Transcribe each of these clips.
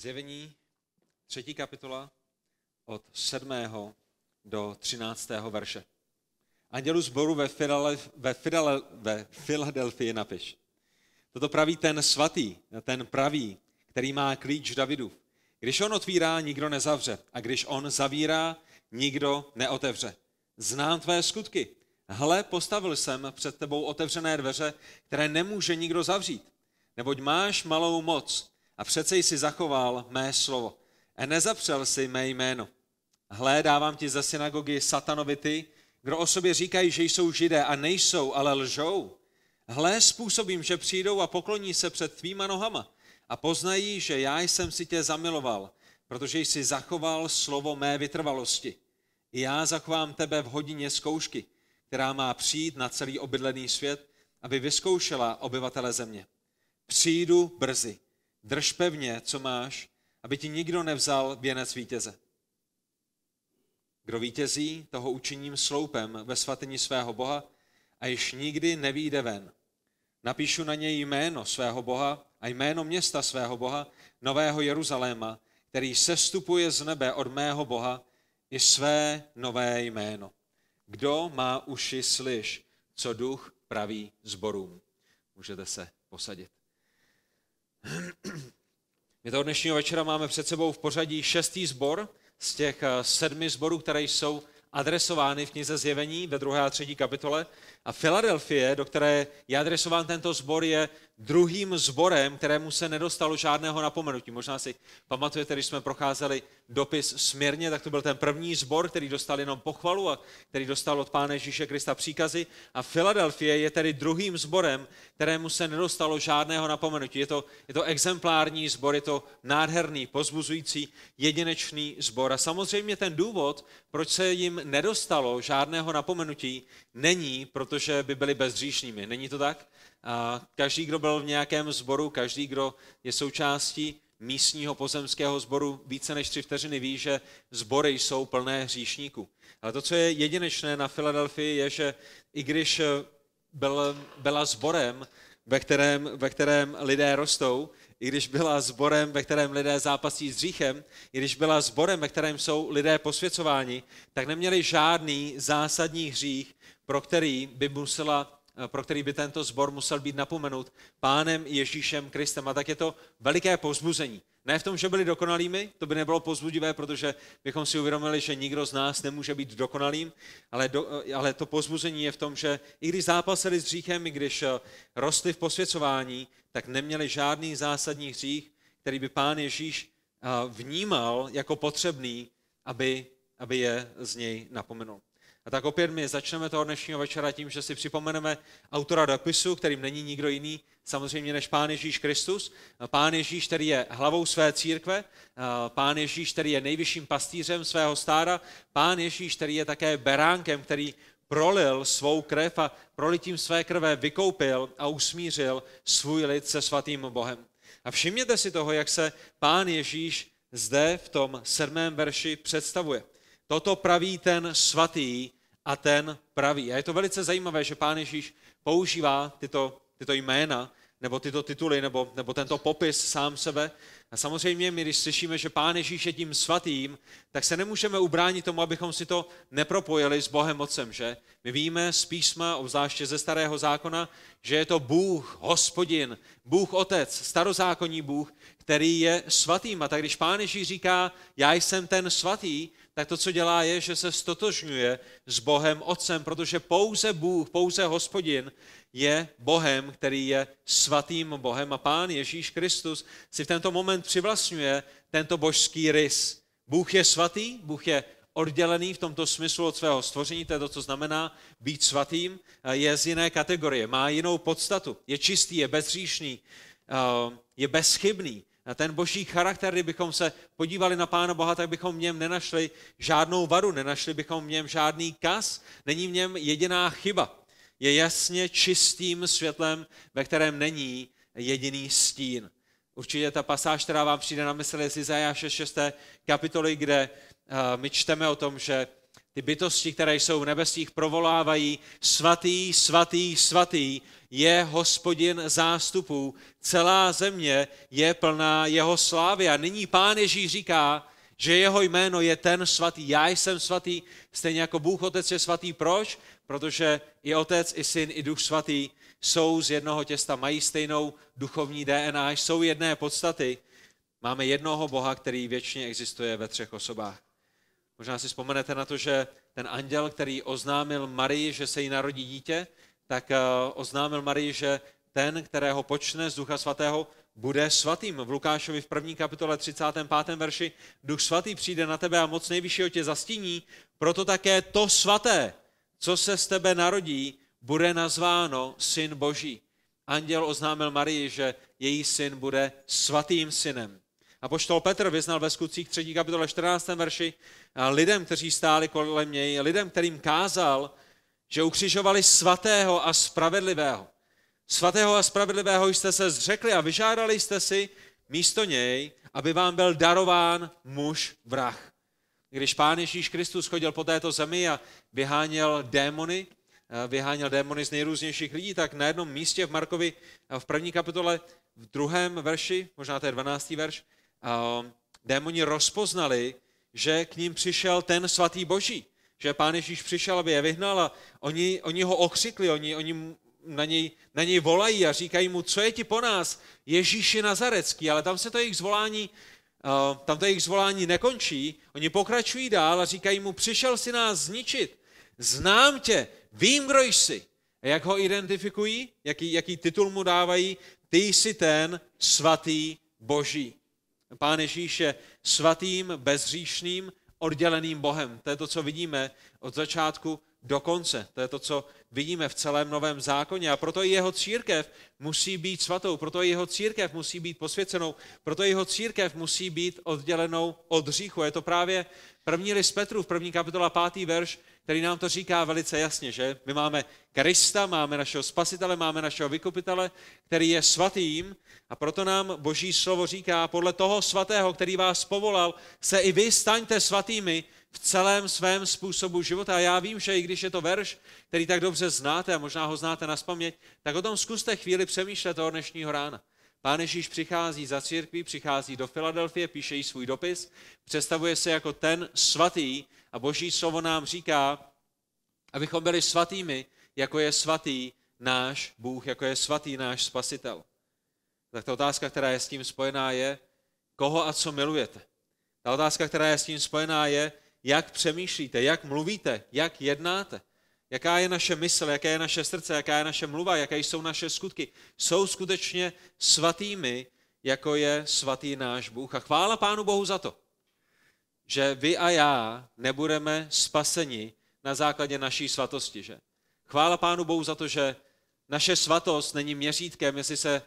Zjevení, třetí kapitola, od 7. do 13. verše. Andělu zboru ve, Fidale, ve, Fidale, ve Filadelfii napiš. Toto praví ten svatý, ten pravý, který má klíč Davidu. Když on otvírá, nikdo nezavře. A když on zavírá, nikdo neotevře. Znám tvé skutky. Hle, postavil jsem před tebou otevřené dveře, které nemůže nikdo zavřít. Neboť máš malou moc a přece jsi zachoval mé slovo a nezapřel si mé jméno. Hle, dávám ti za synagogy satanovity, kdo o sobě říkají, že jsou židé a nejsou, ale lžou. Hle, způsobím, že přijdou a pokloní se před tvýma nohama a poznají, že já jsem si tě zamiloval, protože jsi zachoval slovo mé vytrvalosti. I já zachovám tebe v hodině zkoušky, která má přijít na celý obydlený svět, aby vyzkoušela obyvatele země. Přijdu brzy. Drž pevně, co máš, aby ti nikdo nevzal věnec vítěze. Kdo vítězí, toho učiním sloupem ve svatyni svého Boha a již nikdy nevýjde ven. Napíšu na něj jméno svého Boha a jméno města svého Boha, Nového Jeruzaléma, který sestupuje z nebe od mého Boha i své nové jméno. Kdo má uši, slyš, co duch praví zborům. Můžete se posadit. My toho dnešního večera máme před sebou v pořadí šestý sbor z těch eh, sedmi sborů, které jsou adresovány v knize Zjevení ve druhé a třetí kapitole. A Filadelfie, do které je adresován tento sbor, je druhým zborem, kterému se nedostalo žádného napomenutí. Možná si pamatujete, když jsme procházeli dopis směrně, tak to byl ten první zbor, který dostal jenom pochvalu a který dostal od Pána Ježíše Krista příkazy. A Filadelfie je tedy druhým zborem, kterému se nedostalo žádného napomenutí. Je to, je to exemplární zbor, je to nádherný, pozbuzující, jedinečný zbor. A samozřejmě ten důvod, proč se jim nedostalo žádného napomenutí, není, protože by byli bezříšnými. Není to tak? Každý, kdo byl v nějakém sboru, každý, kdo je součástí místního pozemského sboru, více než tři vteřiny ví, že sbory jsou plné hříšníků. Ale to, co je jedinečné na Filadelfii, je, že i když byl, byla sborem, ve kterém, ve kterém lidé rostou, i když byla sborem, ve kterém lidé zápasí s hříchem, i když byla sborem, ve kterém jsou lidé posvěcováni, tak neměli žádný zásadní hřích, pro který by musela Eh, pro který by tento zbor musel být napomenut pánem Ježíšem Kristem. A tak je to veliké pozbuzení. Ne v tom, že byli dokonalými, to by nebylo pozbudivé, protože bychom si uvědomili, že nikdo z nás nemůže být dokonalým, ale, do, eh, ale to pozbuzení je v tom, že i když zápasili s hříchem, i když eh, rostli v posvěcování, tak neměli žádný zásadní hřích, který by pán Ježíš vnímal jako potřebný, aby, aby je z něj napomenul. A tak opět my začneme toho dnešního večera tím, že si připomeneme autora dopisu, kterým není nikdo jiný, samozřejmě než Pán Ježíš Kristus. Pán Ježíš, který je hlavou své církve, Pán Ježíš, který je nejvyšším pastýřem svého stára, Pán Ježíš, který je také beránkem, který prolil svou krev a prolitím své krve vykoupil a usmířil svůj lid se svatým Bohem. A všimněte si toho, jak se Pán Ježíš zde v tom sedmém verši představuje. Toto praví ten svatý, a ten pravý. A je to velice zajímavé, že pán Ježíš používá tyto, tyto jména, nebo tyto tituly, nebo, nebo tento popis sám sebe. A samozřejmě my, když slyšíme, že Pán Ježíš je tím svatým, tak se nemůžeme ubránit tomu, abychom si to nepropojili s Bohem Otcem, že? My víme z písma, obzvláště ze Starého zákona, že je to Bůh, Hospodin, Bůh Otec, starozákonní Bůh, který je svatým. A tak když Pán Ježíš říká, já jsem ten svatý, tak to, co dělá, je, že se stotožňuje s Bohem Otcem, protože pouze Bůh, pouze Hospodin je Bohem, který je svatým Bohem a Pán Ježíš Kristus si v tento moment přivlastňuje tento božský rys. Bůh je svatý, Bůh je oddělený v tomto smyslu od svého stvoření, to je to, co znamená být svatým, eh, je z jiné kategorie, má jinou podstatu, je čistý, je bezříšný, eh, je bezchybný na ten boží charakter, kdybychom se podívali na Pána Boha, tak bychom v něm nenašli žádnou varu, nenašli bychom v něm žádný kas, není v něm jediná chyba. Je jasně čistým světlem, ve kterém není jediný stín. Určitě ta pasáž, která vám přijde na mysl, je z Izajáše 6. kapitoly, kde eh, my čteme o tom, že ty bytosti, které jsou v nebesích, provolávají svatý, svatý, svatý je hospodin zástupů. Celá země je plná jeho slávy. A nyní pán Ježíš říká, že jeho jméno je ten svatý. Já jsem svatý, stejně jako Bůh Otec je svatý. Proč? Protože i Otec, i Syn, i Duch Svatý jsou z jednoho těsta, mají stejnou duchovní DNA, jsou jedné podstaty. Máme jednoho Boha, který věčně existuje ve třech osobách. Možná si vzpomenete na to, že ten anděl, který oznámil Marii, že se jí narodí dítě, tak eh, oznámil Marii, že ten, kterého počne z Ducha Svatého, bude svatým. V Lukášovi v první kapitole 35. verši Duch Svatý přijde na tebe a moc nejvyššího tě zastíní, proto také to svaté, co se z tebe narodí, bude nazváno Syn Boží. Anděl oznámil Marii, že její syn bude svatým synem. A poštol Petr vyznal ve skutcích 3. kapitole 14. verši lidem, kteří stáli kolem něj, lidem, kterým kázal, že ukřižovali svatého a spravedlivého. Svatého a spravedlivého jste se zřekli a vyžádali jste si místo něj, aby vám byl darován muž vrah. Když Pán Ježíš Kristus chodil po této zemi a vyháněl démony, vyháněl démony z nejrůznějších lidí, tak na jednom místě v Markovi v první kapitole v druhém verši, možná to je 12. verš, démoni rozpoznali, že k ním přišel ten svatý boží, že pán Ježíš přišel, aby je vyhnal a oni, oni ho okřikli, oni, oni na, něj, na něj volají a říkají mu, co je ti po nás, Ježíši Nazarecký, ale tam se to jejich zvolání, tam to jejich zvolání nekončí, oni pokračují dál a říkají mu, přišel si nás zničit, znám tě, vím, kdo jsi. A jak ho identifikují? Jaký, jaký titul mu dávají? Ty jsi ten svatý boží. Pán Ježíš je svatým, bezříšným, odděleným Bohem. To je to, co vidíme od začátku do konce. To je to, co vidíme v celém Novém zákoně. A proto i jeho církev musí být svatou, proto i jeho církev musí být posvěcenou, proto i jeho církev musí být oddělenou od hříchu. Je to právě první list Petru v první kapitola, pátý verš, který nám to říká velice jasně, že my máme Krista, máme našeho spasitele, máme našeho vykupitele, který je svatým, a proto nám Boží slovo říká, podle toho svatého, který vás povolal, se i vy staňte svatými v celém svém způsobu života. A já vím, že i když je to verš, který tak dobře znáte a možná ho znáte na spaměť, tak o tom zkuste chvíli přemýšlet toho dnešního rána. Pán Ježíš přichází za církví, přichází do Filadelfie, píše jí svůj dopis, představuje se jako ten svatý a boží slovo nám říká, abychom byli svatými, jako je svatý náš Bůh, jako je svatý náš spasitel tak ta otázka, která je s tím spojená, je, koho a co milujete. Ta otázka, která je s tím spojená, je, jak přemýšlíte, jak mluvíte, jak jednáte. Jaká je naše mysl, jaké je naše srdce, jaká je naše mluva, jaké jsou naše skutky. Jsou skutečně svatými, jako je svatý náš Bůh. A chvála Pánu Bohu za to, že vy a já nebudeme spaseni na základě naší svatosti. Že? Chvála Pánu Bohu za to, že naše svatost není měřítkem, jestli se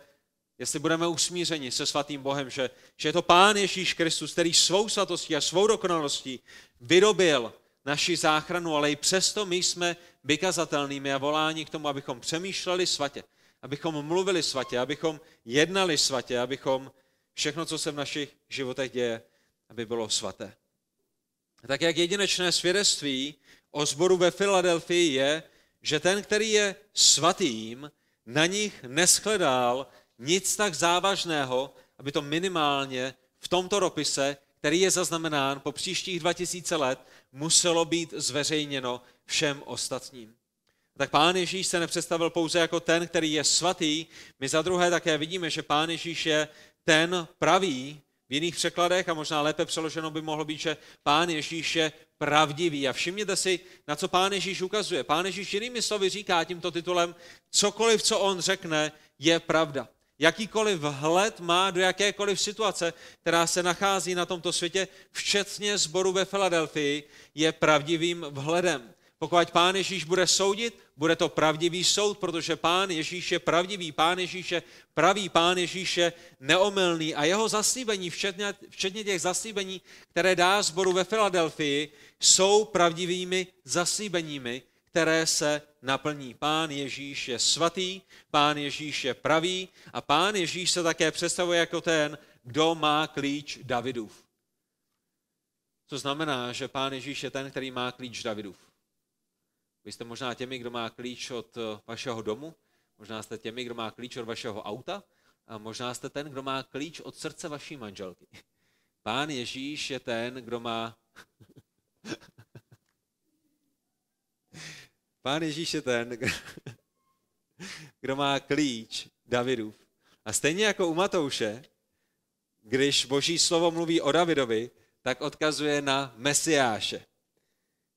jestli budeme usmířeni se svatým Bohem, že, že je to Pán Ježíš Kristus, který svou svatostí a svou dokonalostí vyrobil naši záchranu, ale i přesto my jsme vykazatelnými a voláni k tomu, abychom přemýšleli svatě, abychom mluvili svatě, abychom jednali svatě, abychom všechno, co se v našich životech děje, aby bylo svaté. Tak jak jedinečné svědectví o zboru ve Filadelfii je, že ten, který je svatým, na nich neschledal nic tak závažného, aby to minimálně v tomto dopise, který je zaznamenán po příštích 2000 let, muselo být zveřejněno všem ostatním. Tak pán Ježíš se nepředstavil pouze jako ten, který je svatý. My za druhé také vidíme, že pán Ježíš je ten pravý, v jiných překladech, a možná lépe přeloženo by mohlo být, že pán Ježíš je pravdivý. A všimněte si, na co pán Ježíš ukazuje. Pán Ježíš jinými slovy říká tímto titulem, cokoliv, co on řekne, je pravda jakýkoliv vhled má do jakékoliv situace, která se nachází na tomto světě, včetně zboru ve Filadelfii, je pravdivým vhledem. Pokud pán Ježíš bude soudit, bude to pravdivý soud, protože pán Ježíš je pravdivý, pán Ježíš je pravý, pán Ježíš je neomylný a jeho zaslíbení, včetně, včetně těch zaslíbení, které dá zboru ve Filadelfii, jsou pravdivými zaslíbeními, které se naplní. Pán Ježíš je svatý, pán Ježíš je pravý a pán Ježíš se také představuje jako ten, kdo má klíč Davidův. To znamená, že pán Ježíš je ten, který má klíč Davidův. Vy jste možná těmi, kdo má klíč od eh, vašeho domu, možná jste těmi, kdo má klíč od vašeho auta, a možná jste ten, kdo má klíč od srdce vaší manželky. Pán Ježíš je ten, kdo má Pán Ježíš je ten, kdo má klíč Davidův. A stejně jako u Matouše, když boží slovo mluví o Davidovi, tak odkazuje na Mesiáše.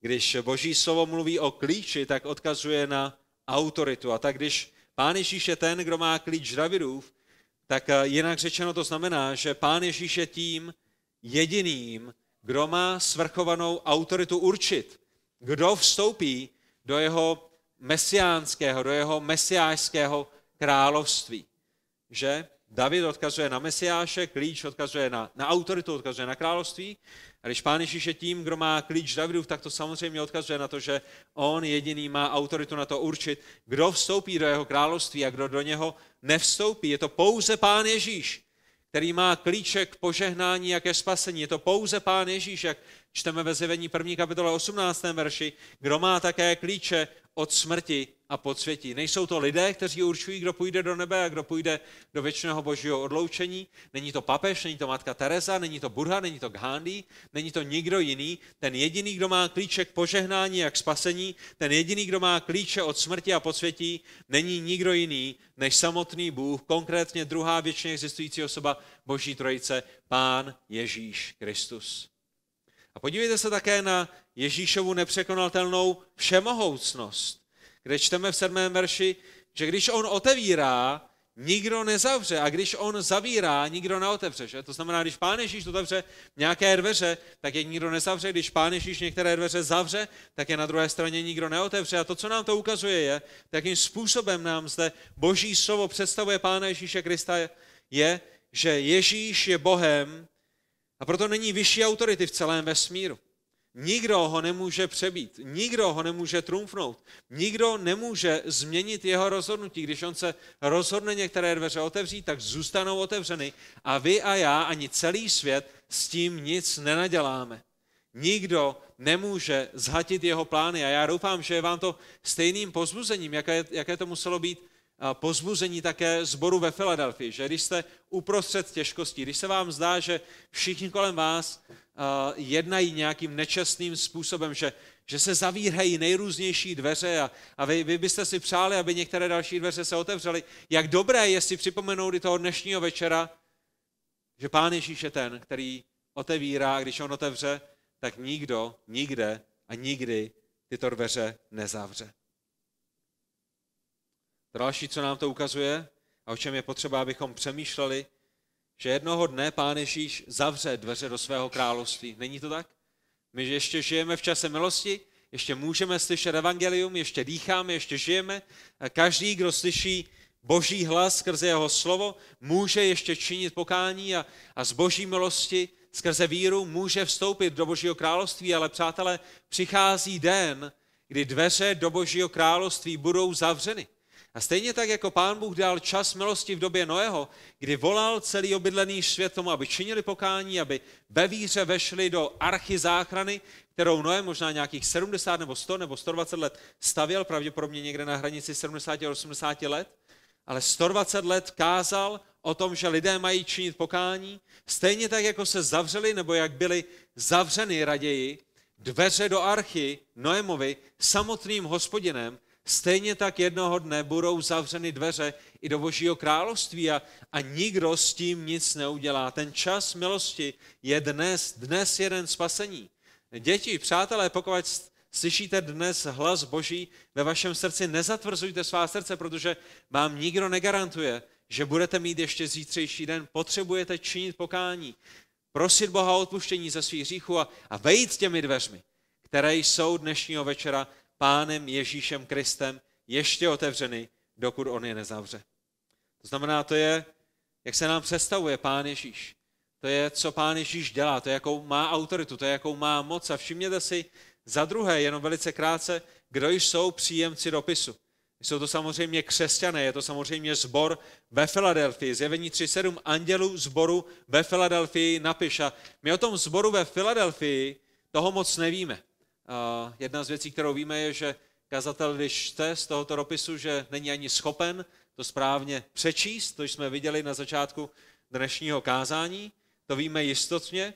Když boží slovo mluví o klíči, tak odkazuje na autoritu. A tak když pán Ježíš je ten, kdo má klíč Davidův, tak eh, jinak řečeno to znamená, že pán Ježíš je tím jediným, kdo má svrchovanou autoritu určit, kdo vstoupí do jeho mesiánského, do jeho mesiášského království. Že David odkazuje na mesiáše, klíč odkazuje na, na autoritu, odkazuje na království. A když pán Ježíš je tím, kdo má klíč Davidu, tak to samozřejmě odkazuje na to, že on jediný má autoritu na to určit, kdo vstoupí do jeho království a kdo do něho nevstoupí. Je to pouze pán Ježíš který má klíček požehnání, jak je spasení. Je to pouze Pán Ježíš, jak čteme ve zjevení 1. kapitole 18. verši, kdo má také klíče od smrti a podsvětí. Nejsou to lidé, kteří určují, kdo půjde do nebe a kdo půjde do věčného božího odloučení. Není to papež, není to matka Teresa, není to Burha, není to Gandhi, není to nikdo jiný. Ten jediný, kdo má klíček požehnání a k spasení, ten jediný, kdo má klíče od smrti a podsvětí, není nikdo jiný než samotný Bůh, konkrétně druhá věčně existující osoba Boží Trojice, Pán Ježíš Kristus. A podívejte se také na Ježíšovu nepřekonatelnou všemohoucnost kde čteme v sedmém verši, že když on otevírá, nikdo nezavře a když on zavírá, nikdo neotevře. Že? To znamená, když Pán Ježíš otevře nějaké dveře, tak je nikdo nezavře, když Pán Ježíš některé dveře zavře, tak je na druhé straně nikdo neotevře. A to, co nám to ukazuje, je, jakým způsobem nám zde Boží slovo představuje Pána Ježíše Krista, je, že Ježíš je Bohem a proto není vyšší autority v celém vesmíru. Nikdo ho nemůže přebít, nikdo ho nemůže trumfnout, nikdo nemůže změnit jeho rozhodnutí. Když on se rozhodne některé dveře otevřít, tak zůstanou otevřeny a vy a já ani celý svět s tím nic nenaděláme. Nikdo nemůže zhatit jeho plány a já doufám, že je vám to stejným pozbuzením, jaké, jaké to muselo být pozbuzení také zboru ve Filadelfii, že když jste uprostřed těžkostí, když se vám zdá, že všichni kolem vás jednají nějakým nečestným způsobem, že, že se zavírají nejrůznější dveře a, a vy, vy byste si přáli, aby některé další dveře se otevřely, jak dobré je si připomenout i toho dnešního večera, že Pán Ježíš je ten, který otevírá a když on otevře, tak nikdo, nikde a nikdy tyto dveře nezavře. Další, co nám to ukazuje a o čem je potřeba, abychom přemýšleli, že jednoho dne Pán Ježíš zavře dveře do svého království. Není to tak? My ještě žijeme v čase milosti, ještě můžeme slyšet evangelium, ještě dýcháme, ještě žijeme. Každý, kdo slyší boží hlas skrze jeho slovo, může ještě činit pokání a, a z boží milosti skrze víru může vstoupit do božího království, ale přátelé, přichází den, kdy dveře do božího království budou zavřeny. A stejně tak, jako pán Bůh dal čas milosti v době Noého, kdy volal celý obydlený svět tomu, aby činili pokání, aby ve víře vešli do archy záchrany, kterou Noé možná nějakých 70 nebo 100 nebo 120 let stavěl, pravděpodobně někde na hranici 70 a 80 let, ale 120 let kázal o tom, že lidé mají činit pokání, stejně tak, jako se zavřeli, nebo jak byli zavřeny raději, dveře do archy Noemovi samotným hospodinem, Stejně tak jednoho dne budou zavřeny dveře i do Božího království a, a nikdo s tím nic neudělá. Ten čas milosti je dnes, dnes jeden spasení. Děti, přátelé, pokud slyšíte dnes hlas Boží ve vašem srdci, nezatvrzujte svá srdce, protože vám nikdo negarantuje, že budete mít ještě zítřejší den. Potřebujete činit pokání, prosit Boha o odpuštění ze svých hříchů a, a vejít těmi dveřmi, které jsou dnešního večera pánem Ježíšem Kristem ještě otevřeny, dokud on je nezavře. To znamená, to je, jak se nám představuje pán Ježíš. To je, co pán Ježíš dělá, to je, jakou má autoritu, to je, jakou má moc. A všimněte si, za druhé, jenom velice krátce, kdo jsou příjemci dopisu. Jsou to samozřejmě křesťané, je to samozřejmě zbor ve Filadelfii. Zjevení 3.7 andělů zboru ve Filadelfii napiš. A my o tom zboru ve Filadelfii toho moc nevíme. Jedna z věcí, kterou víme, je, že kazatel, když čte z tohoto dopisu, že není ani schopen to správně přečíst, to jsme viděli na začátku dnešního kázání, to víme jistotně,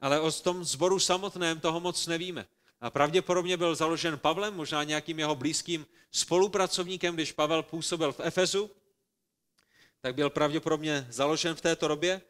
ale o tom zboru samotném toho moc nevíme. A pravděpodobně byl založen Pavlem, možná nějakým jeho blízkým spolupracovníkem, když Pavel působil v Efezu, tak byl pravděpodobně založen v této době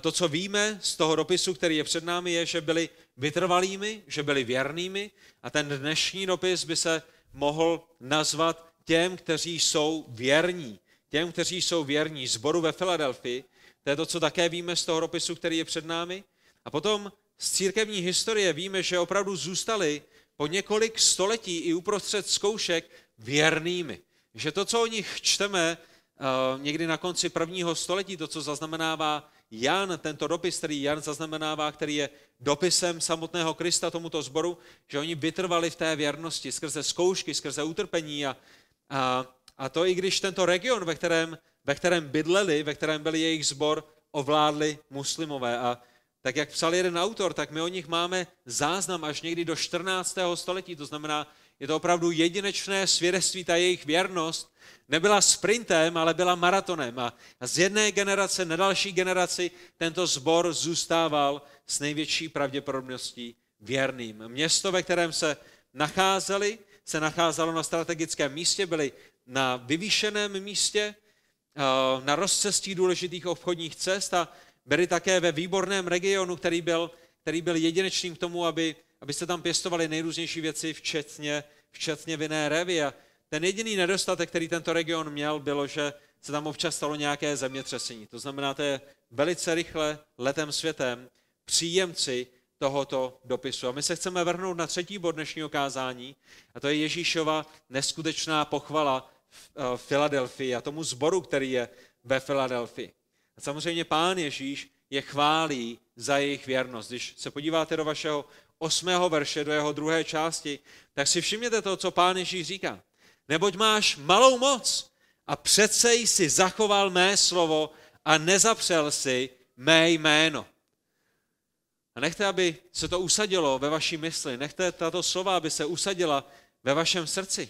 to, co víme z toho dopisu, který je před námi, je, že byli vytrvalými, že byli věrnými a ten dnešní dopis by se mohl nazvat těm, kteří jsou věrní. Těm, kteří jsou věrní zboru ve Filadelfii, to je to, co také víme z toho dopisu, který je před námi. A potom z církevní historie víme, že opravdu zůstali po několik století i uprostřed zkoušek věrnými. Že to, co o nich čteme eh, někdy na konci prvního století, to, co zaznamenává Jan, tento dopis, který Jan zaznamenává, který je dopisem samotného Krista tomuto zboru, že oni vytrvali v té věrnosti skrze zkoušky, skrze utrpení a, a, a to i když tento region, ve kterém, ve kterém bydleli, ve kterém byl jejich zbor, ovládli muslimové. A tak jak psal jeden autor, tak my o nich máme záznam až někdy do 14. století, to znamená je to opravdu jedinečné svědectví, ta jejich věrnost nebyla sprintem, ale byla maratonem. A z jedné generace na další generaci tento zbor zůstával s největší pravděpodobností věrným. Město, ve kterém se nacházeli, se nacházelo na strategickém místě, byli na vyvýšeném místě, eh, na rozcestí důležitých obchodních cest a byli také ve výborném regionu, který byl, který byl jedinečným k tomu, aby abyste tam pěstovali nejrůznější věci, včetně, včetně vinné revy. A ten jediný nedostatek, který tento region měl, bylo, že se tam občas stalo nějaké zemětřesení. To znamená, to je velice rychle letem světem příjemci tohoto dopisu. A my se chceme vrhnout na třetí bod dnešního kázání, a to je Ježíšova neskutečná pochvala v eh, Filadelfii a tomu zboru, který je ve Filadelfii. A samozřejmě pán Ježíš je chválí za jejich věrnost. Když se podíváte do vašeho 8. verše do jeho druhé části, tak si všimněte to, co pán Ježíš říká. Neboť máš malou moc a přece jsi zachoval mé slovo a nezapřel si mé jméno. A nechte, aby se to usadilo ve vaší mysli. Nechte tato slova, aby se usadila ve vašem srdci.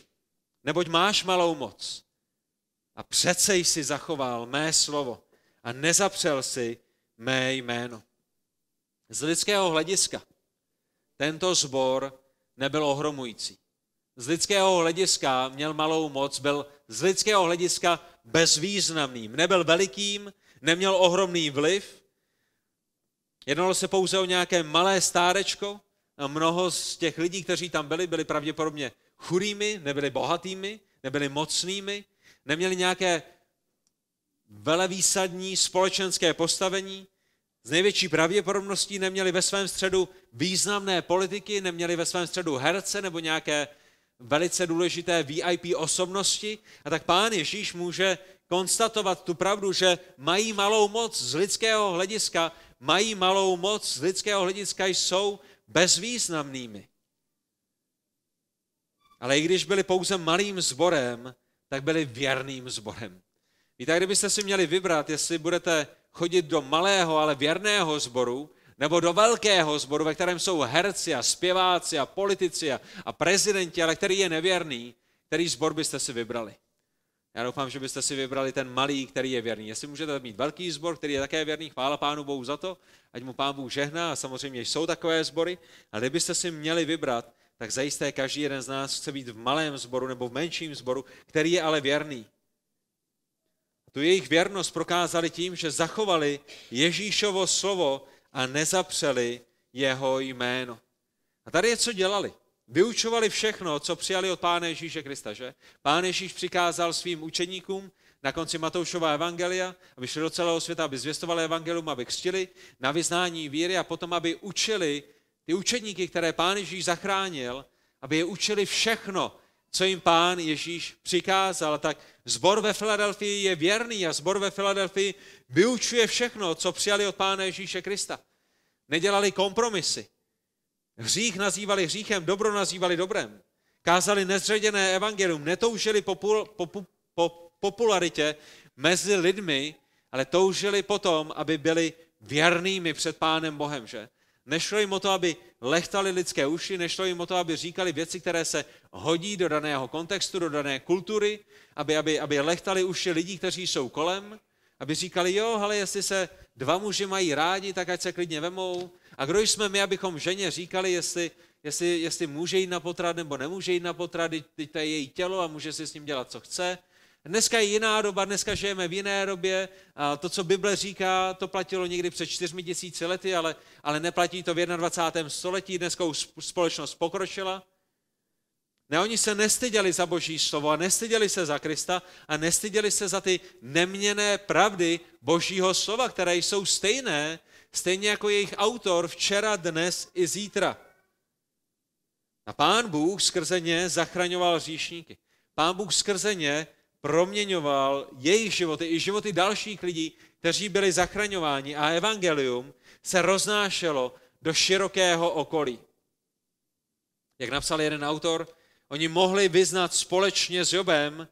Neboť máš malou moc. A přece jsi zachoval mé slovo a nezapřel si mé jméno. Z lidského hlediska tento zbor nebyl ohromující. Z lidského hlediska měl malou moc, byl z lidského hlediska bezvýznamným. Nebyl velikým, neměl ohromný vliv. Jednalo se pouze o nějaké malé stárečko a mnoho z těch lidí, kteří tam byli, byli pravděpodobně chudými, nebyli bohatými, nebyli mocnými, neměli nějaké velevýsadní společenské postavení, s největší pravděpodobností neměli ve svém středu významné politiky, neměli ve svém středu herce nebo nějaké velice důležité VIP osobnosti. A tak pán Ježíš může konstatovat tu pravdu, že mají malou moc z lidského hlediska, mají malou moc z lidského hlediska, jsou bezvýznamnými. Ale i když byli pouze malým zborem, tak byli věrným zborem. Víte, kdybyste si měli vybrat, jestli budete chodit do malého, ale věrného sboru, nebo do velkého sboru, ve kterém jsou herci a zpěváci a politici a, a prezidenti, ale který je nevěrný, který sbor byste si vybrali? Já doufám, že byste si vybrali ten malý, který je věrný. Jestli můžete mít velký sbor, který je také věrný, chvála Pánu Bohu za to, ať mu Pán Bůh žehná, a samozřejmě jsou takové sbory, ale kdybyste si měli vybrat, tak zajisté každý jeden z nás chce být v malém sboru nebo v menším sboru, který je ale věrný, tu jejich věrnost prokázali tím, že zachovali Ježíšovo slovo a nezapřeli jeho jméno. A tady je, co dělali. Vyučovali všechno, co přijali od Pána Ježíše Krista, že? Pán Ježíš přikázal svým učeníkům na konci Matoušova evangelia, aby šli do celého světa, aby zvěstovali evangelium, aby křtili na vyznání víry a potom, aby učili ty učedníky, které Pán Ježíš zachránil, aby je učili všechno, co jim pán Ježíš přikázal. Tak zbor ve Filadelfii je věrný a zbor ve Filadelfii vyučuje všechno, co přijali od pána Ježíše Krista. Nedělali kompromisy. Hřích nazývali hříchem, dobro nazývali dobrem. Kázali nezředěné evangelium, netoužili po, po, po popularitě mezi lidmi, ale toužili potom, aby byli věrnými před Pánem Bohem, že? Nešlo jim o to, aby lechtali lidské uši, nešlo jim o to, aby říkali věci, které se hodí do daného kontextu, do dané kultury, aby, aby, aby lechtali uši lidí, kteří jsou kolem, aby říkali, jo, ale jestli se dva muži mají rádi, tak ať se klidně vemou. A kdo jsme my, abychom ženě říkali, jestli, jestli, jestli může jít na potrat nebo nemůže jít na potrat, teď to je její tělo a může si s ním dělat, co chce. Dneska je jiná doba, dneska žijeme v jiné době. A to, co Bible říká, to platilo někdy před čtyřmi tisíci lety, ale, ale neplatí to v 21. století. Dneska už společnost pokročila. Ne, oni se nestyděli za boží slovo a nestyděli se za Krista a nestyděli se za ty neměné pravdy božího slova, které jsou stejné, stejně jako jejich autor včera, dnes i zítra. A pán Bůh skrze ně zachraňoval říšníky. Pán Bůh skrze ně proměňoval jejich životy i životy dalších lidí, kteří byli zachraňováni a evangelium se roznášelo do širokého okolí. Jak napsal jeden autor, oni mohli vyznat společně s Jobem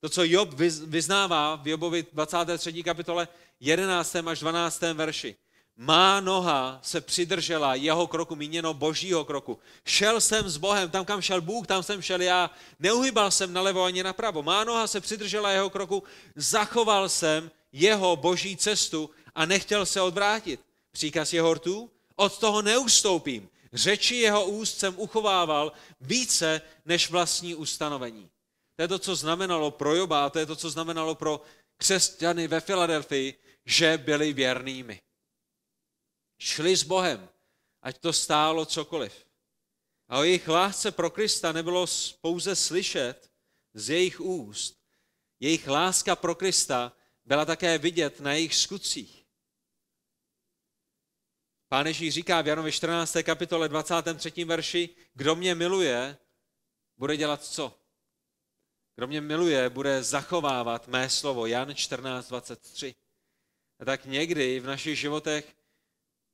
to, co Job vyznává v Jobovi 23. kapitole 11. až 12. verši. Má noha se přidržela jeho kroku, míněno božího kroku. Šel jsem s Bohem, tam kam šel Bůh, tam jsem šel já. Neuhybal jsem nalevo ani napravo. Má noha se přidržela jeho kroku, zachoval jsem jeho boží cestu a nechtěl se odvrátit. Příkaz jeho rtů? Od toho neustoupím. Řeči jeho úst jsem uchovával více než vlastní ustanovení. To je to, co znamenalo pro Joba, to je to, co znamenalo pro křesťany ve Filadelfii, že byli věrnými. Šli s Bohem, ať to stálo cokoliv. A o jejich lásce pro Krista nebylo pouze slyšet z jejich úst. Jejich láska pro Krista byla také vidět na jejich skutcích. Pán Ježíš říká v Janovi 14. kapitole 23. verši, kdo mě miluje, bude dělat co? Kdo mě miluje, bude zachovávat mé slovo. Jan 14, 23. A tak někdy v našich životech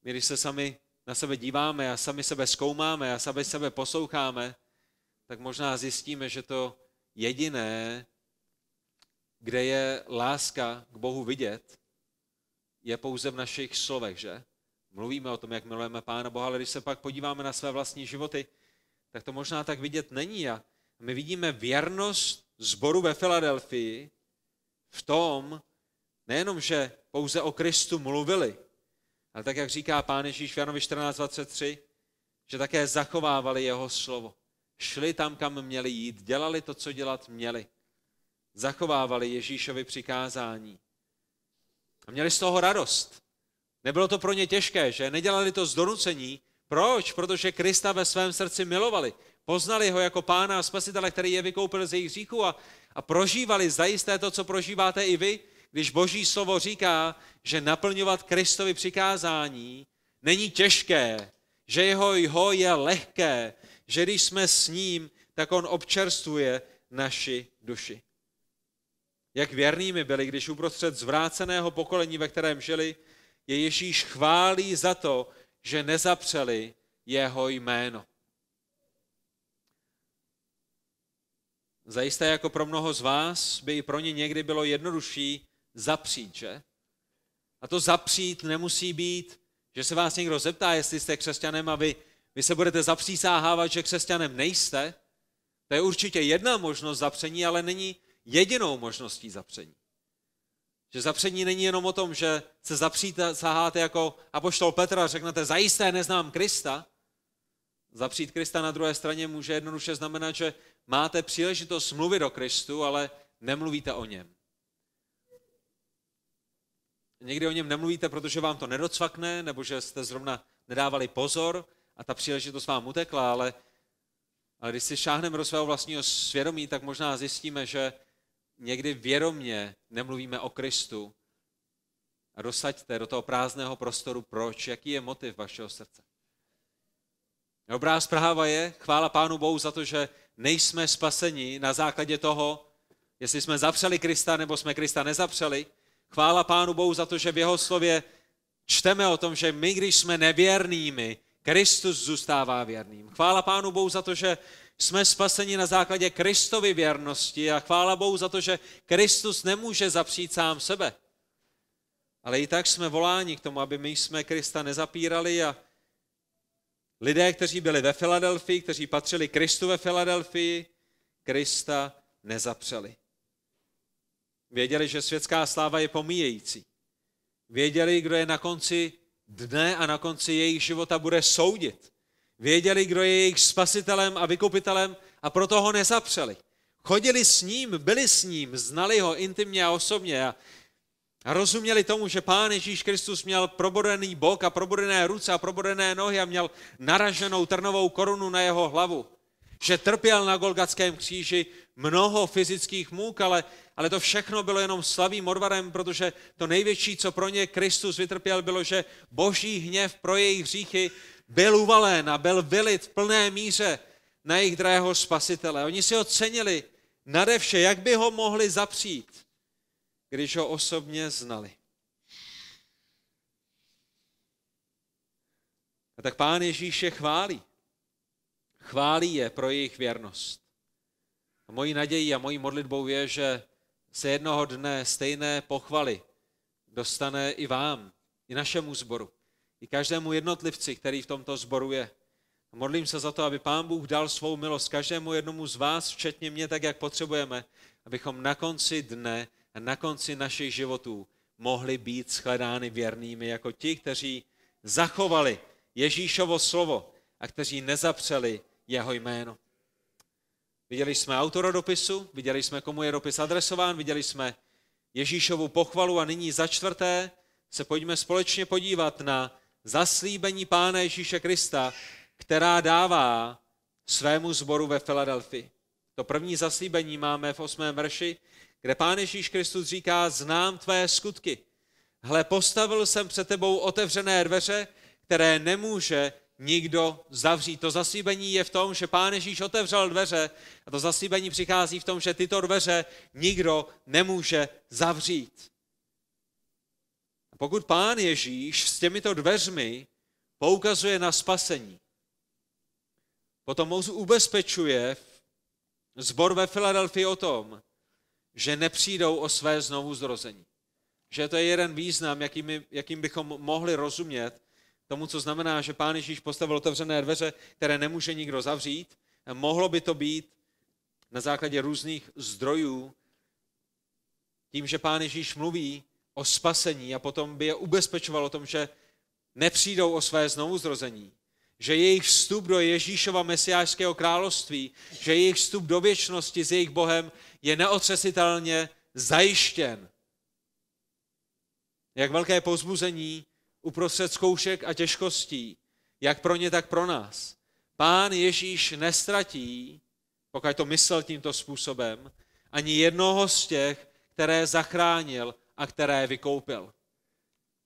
my, když se sami na sebe díváme a sami sebe zkoumáme a sami sebe posloucháme, tak možná zjistíme, že to jediné, kde je láska k Bohu vidět, je pouze v našich slovech, že? Mluvíme o tom, jak milujeme Pána Boha, ale když se pak podíváme na své vlastní životy, tak to možná tak vidět není. A my vidíme věrnost zboru ve Filadelfii v tom, nejenom, že pouze o Kristu mluvili, ale tak, jak říká pán Ježíš v Janovi 14.23, že také zachovávali jeho slovo. Šli tam, kam měli jít, dělali to, co dělat měli. Zachovávali Ježíšovi přikázání. A měli z toho radost. Nebylo to pro ně těžké, že? Nedělali to z donucení. Proč? Protože Krista ve svém srdci milovali. Poznali ho jako pána a spasitele, který je vykoupil z jejich hříchů a, a prožívali zajisté to, co prožíváte i vy, když Boží slovo říká, že naplňovat Kristovi přikázání není těžké, že jeho jeho je lehké, že když jsme s ním, tak on občerstuje naši duši. Jak věrnými byli, když uprostřed zvráceného pokolení, ve kterém žili, je Ježíš chválí za to, že nezapřeli jeho jméno. Zajisté jako pro mnoho z vás by i pro ně někdy bylo jednodušší zapřít, že? A to zapřít nemusí být, že se vás někdo zeptá, jestli jste křesťanem a vy, vy se budete zapřísáhávat, že křesťanem nejste. To je určitě jedna možnost zapření, ale není jedinou možností zapření. Že zapření není jenom o tom, že se zapříte, saháte jako apoštol Petra a řeknete, zajisté neznám Krista. Zapřít Krista na druhé straně může jednoduše znamenat, že máte příležitost mluvit o Kristu, ale nemluvíte o něm. Někdy o něm nemluvíte, protože vám to nedocvakne, nebo že jste zrovna nedávali pozor a ta příležitost vám utekla, ale, ale když si šáhneme do svého vlastního svědomí, tak možná zjistíme, že někdy vědomně nemluvíme o Kristu. A dosaďte do toho prázdného prostoru, proč, jaký je motiv vašeho srdce. Dobrá zpráva je, chvála Pánu Bohu za to, že nejsme spaseni na základě toho, jestli jsme zapřeli Krista nebo jsme Krista nezapřeli, Chvála Pánu Bohu za to, že v jeho slově čteme o tom, že my, když jsme nevěrnými, Kristus zůstává věrným. Chvála Pánu Bohu za to, že jsme spaseni na základě Kristovy věrnosti a chvála Bohu za to, že Kristus nemůže zapřít sám sebe. Ale i tak jsme voláni k tomu, aby my jsme Krista nezapírali a lidé, kteří byli ve Filadelfii, kteří patřili Kristu ve Filadelfii, Krista nezapřeli. Věděli, že světská sláva je pomíjející. Věděli, kdo je na konci dne a na konci jejich života bude soudit. Věděli, kdo je jejich spasitelem a vykupitelem a proto ho nezapřeli. Chodili s ním, byli s ním, znali ho intimně a osobně a, a rozuměli tomu, že Pán Ježíš Kristus měl probodený bok a probodené ruce a probodené nohy a měl naraženou trnovou korunu na jeho hlavu že trpěl na Golgatském kříži mnoho fyzických můk, ale, ale to všechno bylo jenom slabým odvarem, protože to největší, co pro ně Kristus vytrpěl, bylo, že boží hněv pro jejich hříchy byl uvalen a byl vylit v plné míře na jejich drahého spasitele. Oni si ho cenili nade vše, jak by ho mohli zapřít, když ho osobně znali. A tak pán Ježíš je chválí chválí je pro jejich věrnost. A mojí nadějí a mojí modlitbou je, že se jednoho dne stejné pochvaly dostane i vám, i našemu zboru, i každému jednotlivci, který v tomto zboru je. A modlím se za to, aby Pán Bůh dal svou milost každému jednomu z vás, včetně mě, tak jak potřebujeme, abychom na konci dne a na konci našich životů mohli být shledány věrnými jako ti, kteří zachovali Ježíšovo slovo a kteří nezapřeli jeho jméno. Viděli jsme autora dopisu, viděli jsme, komu je dopis adresován, viděli jsme Ježíšovu pochvalu a nyní za čtvrté se pojďme společně podívat na zaslíbení Pána Ježíše Krista, která dává svému zboru ve Filadelfii. To první zaslíbení máme v osmém verši, kde Pán Ježíš Kristus říká, znám tvé skutky. Hle, postavil jsem před tebou otevřené dveře, které nemůže nikdo zavřít. To zasíbení je v tom, že Pán Ježíš otevřel dveře a to zasíbení přichází v tom, že tyto dveře nikdo nemůže zavřít. A pokud Pán Ježíš s těmito dveřmi poukazuje na spasení, potom ubezpečuje zbor ve Filadelfii o tom, že nepřijdou o své znovu zrození. Že to je jeden význam, jakým, jakým bychom mohli rozumět tomu, co znamená, že Pán Ježíš postavil otevřené dveře, které nemůže nikdo zavřít. Mohlo by to být na základě různých zdrojů, tím, že Pán Ježíš mluví o spasení a potom by je ubezpečoval o tom, že nepřijdou o své znovuzrození, že jejich vstup do Ježíšova mesiářského království, že jejich vstup do věčnosti s jejich Bohem je neotřesitelně zajištěn. Jak velké pozbuzení uprostřed zkoušek a těžkostí, jak pro ně, tak pro nás. Pán Ježíš nestratí, pokud to myslel tímto způsobem, ani jednoho z těch, které zachránil a které vykoupil.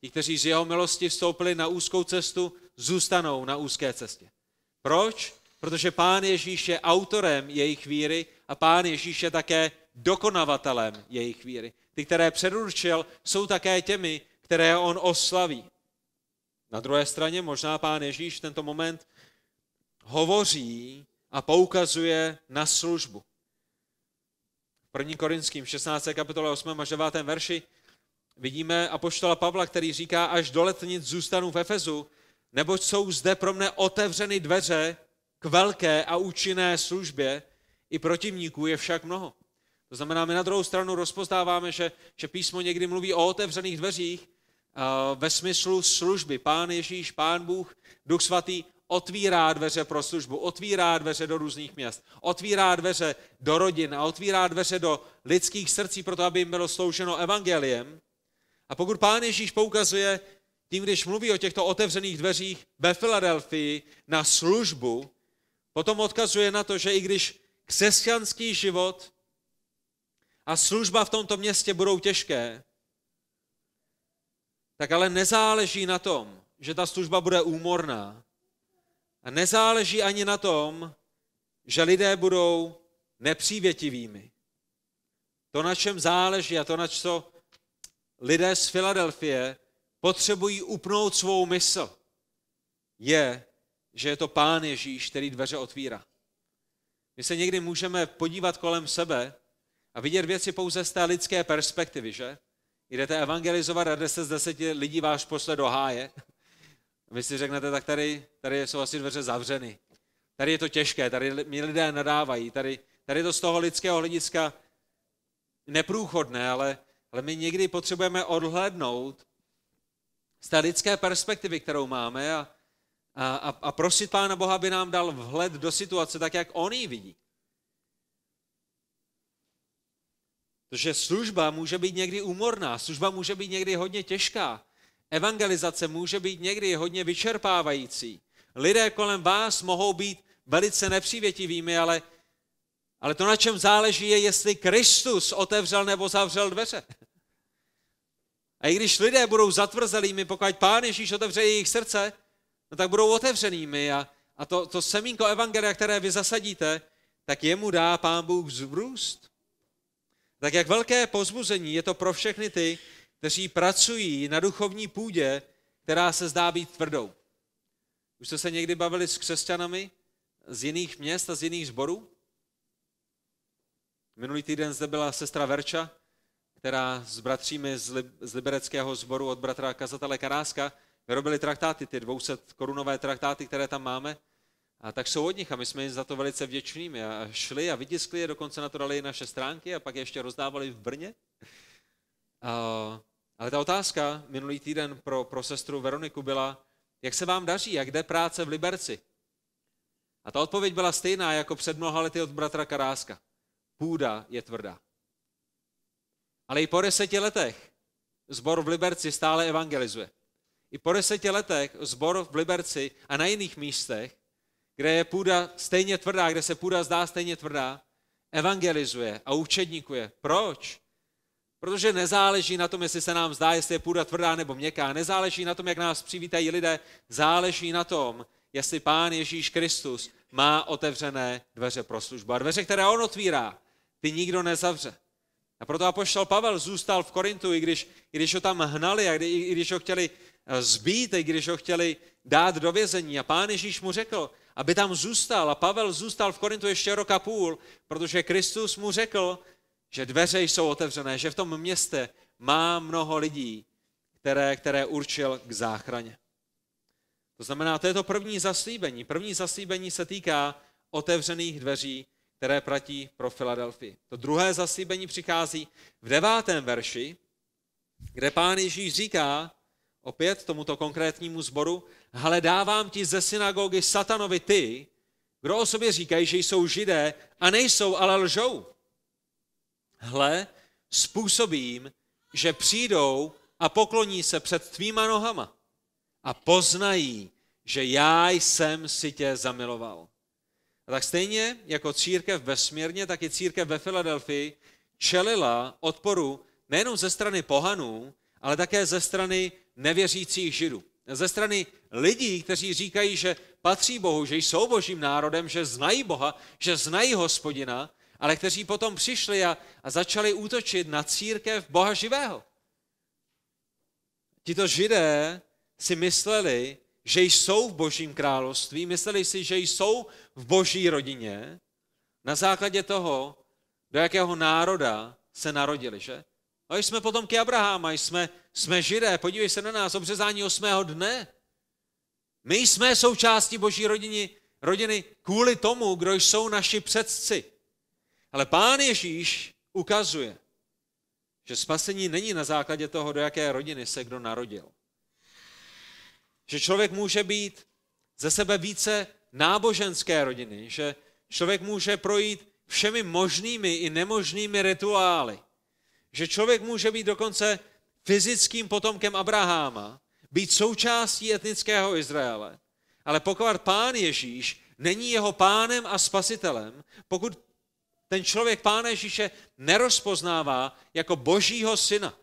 Ti, kteří z jeho milosti vstoupili na úzkou cestu, zůstanou na úzké cestě. Proč? Protože pán Ježíš je autorem jejich víry a pán Ježíš je také dokonavatelem jejich víry. Ty, které předurčil, jsou také těmi, které on oslaví. Na druhé straně možná pán Ježíš v tento moment hovoří a poukazuje na službu. V 1. Korinským 16. kapitole 8. až 9. verši vidíme apoštola Pavla, který říká, až do letnic zůstanu v Efezu, neboť jsou zde pro mne otevřeny dveře k velké a účinné službě, i protivníků je však mnoho. To znamená, my na druhou stranu rozpoznáváme, že, že písmo někdy mluví o otevřených dveřích, ve smyslu služby. Pán Ježíš, Pán Bůh, Duch Svatý otvírá dveře pro službu, otvírá dveře do různých měst, otvírá dveře do rodin a otvírá dveře do lidských srdcí, proto aby jim bylo slouženo evangeliem. A pokud Pán Ježíš poukazuje tím, když mluví o těchto otevřených dveřích ve Filadelfii na službu, potom odkazuje na to, že i když křesťanský život a služba v tomto městě budou těžké, tak ale nezáleží na tom, že ta služba bude úmorná. A nezáleží ani na tom, že lidé budou nepřívětivými. To, na čem záleží a to, na co lidé z Filadelfie potřebují upnout svou mysl, je, že je to Pán Ježíš, který dveře otvírá. My se někdy můžeme podívat kolem sebe a vidět věci pouze z té lidské perspektivy, že? Jdete evangelizovat a 10 z deseti lidí váš pošle do háje. Vy si řeknete, tak tady, tady jsou asi dveře zavřeny. Tady je to těžké, tady mi lidé nadávají, tady, tady je to z toho lidského hlediska neprůchodné, ale, ale my někdy potřebujeme odhlednout z té lidské perspektivy, kterou máme a, a, a prosit Pána Boha, aby nám dal vhled do situace tak, jak On ji vidí. Protože služba může být někdy úmorná, služba může být někdy hodně těžká, evangelizace může být někdy hodně vyčerpávající. Lidé kolem vás mohou být velice nepřívětivými, ale, ale to, na čem záleží, je, jestli Kristus otevřel nebo zavřel dveře. A i když lidé budou zatvrzelými, pokud Pán Ježíš otevře jejich srdce, no tak budou otevřenými a, a to, to semínko evangelia, které vy zasadíte, tak jemu dá Pán Bůh vzrůst tak jak velké pozbuzení je to pro všechny ty, kteří pracují na duchovní půdě, která se zdá být tvrdou. Už jste se někdy bavili s křesťanami z jiných měst a z jiných zborů? Minulý týden zde byla sestra Verča, která s bratřími z, Lib- z libereckého sboru od bratra kazatele Karáska vyrobili traktáty, ty 200 korunové traktáty, které tam máme a tak jsou od nich a my jsme jim za to velice vděčnými. A šli a vytiskli je, dokonce na to dali naše stránky a pak je ještě rozdávali v Brně. A, ale ta otázka minulý týden pro, pro sestru Veroniku byla, jak se vám daří, jak jde práce v Liberci? A ta odpověď byla stejná jako před mnoha lety od bratra Karáska. Půda je tvrdá. Ale i po deseti letech zbor v Liberci stále evangelizuje. I po deseti letech zbor v Liberci a na jiných místech kde je půda stejně tvrdá, kde se půda zdá stejně tvrdá, evangelizuje a učedníkuje. Proč? Protože nezáleží na tom, jestli se nám zdá, jestli je půda tvrdá nebo měkká. Nezáleží na tom, jak nás přivítají lidé. Záleží na tom, jestli Pán Ježíš Kristus má otevřené dveře pro službu. A dveře, které on otvírá, ty nikdo nezavře. A proto apoštol Pavel zůstal v Korintu, i když, i když ho tam hnali, a kdy, i když ho chtěli eh, zbít, i když ho chtěli dát do vězení. A pán Ježíš mu řekl, aby tam zůstal. A Pavel zůstal v Korintu ještě rok a půl, protože Kristus mu řekl, že dveře jsou otevřené, že v tom městě má mnoho lidí, které, které určil k záchraně. To znamená, to je to první zaslíbení. První zaslíbení se týká otevřených dveří, které platí pro Filadelfii. To druhé zaslíbení přichází v devátém verši, kde pán Ježíš říká opět tomuto konkrétnímu zboru, hele, dávám ti ze synagogy satanovi ty, kdo o sobě říkají, že jsou židé a nejsou, ale lžou. Hle, způsobím, že přijdou a pokloní se před tvýma nohama a poznají, že já jsem si tě zamiloval. A tak stejně jako církev ve Směrně, tak i církev ve Filadelfii čelila odporu nejenom ze strany pohanů, ale také ze strany nevěřících židů ze strany lidí, kteří říkají, že patří Bohu, že jsou božím národem, že znají Boha, že znají hospodina, ale kteří potom přišli a, a začali útočit na církev Boha živého. Tito židé si mysleli, že jsou v božím království, mysleli si, že jsou v boží rodině na základě toho, do jakého národa se narodili, že? No jsme potomky Abrahama, jsme jsme židé, podívej se na nás, obřezání osmého dne. My jsme součástí boží rodiny, rodiny kvůli tomu, kdo jsou naši předci. Ale pán Ježíš ukazuje, že spasení není na základě toho, do jaké rodiny se kdo narodil. Že člověk může být ze sebe více náboženské rodiny, že člověk může projít všemi možnými i nemožnými rituály, že člověk může být dokonce fyzickým potomkem Abraháma, být součástí etnického Izraele. Ale pokud pán Ježíš není jeho pánem a spasitelem, pokud ten člověk pána Ježíše nerozpoznává jako božího syna,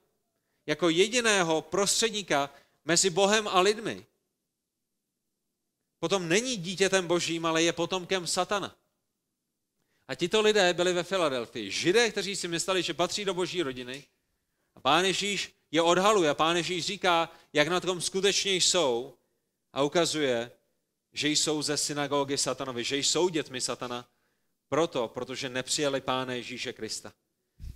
jako jediného prostředníka mezi Bohem a lidmi, potom není dítětem božím, ale je potomkem satana. A tito lidé byli ve Filadelfii. Židé, kteří si mysleli, že patří do boží rodiny. A pán Ježíš je odhaluje. A Pán Ježíš říká, jak na tom skutečně jsou a ukazuje, že jsou ze synagogy satanovi, že jsou dětmi satana, proto, protože nepřijali Pána Ježíše Krista.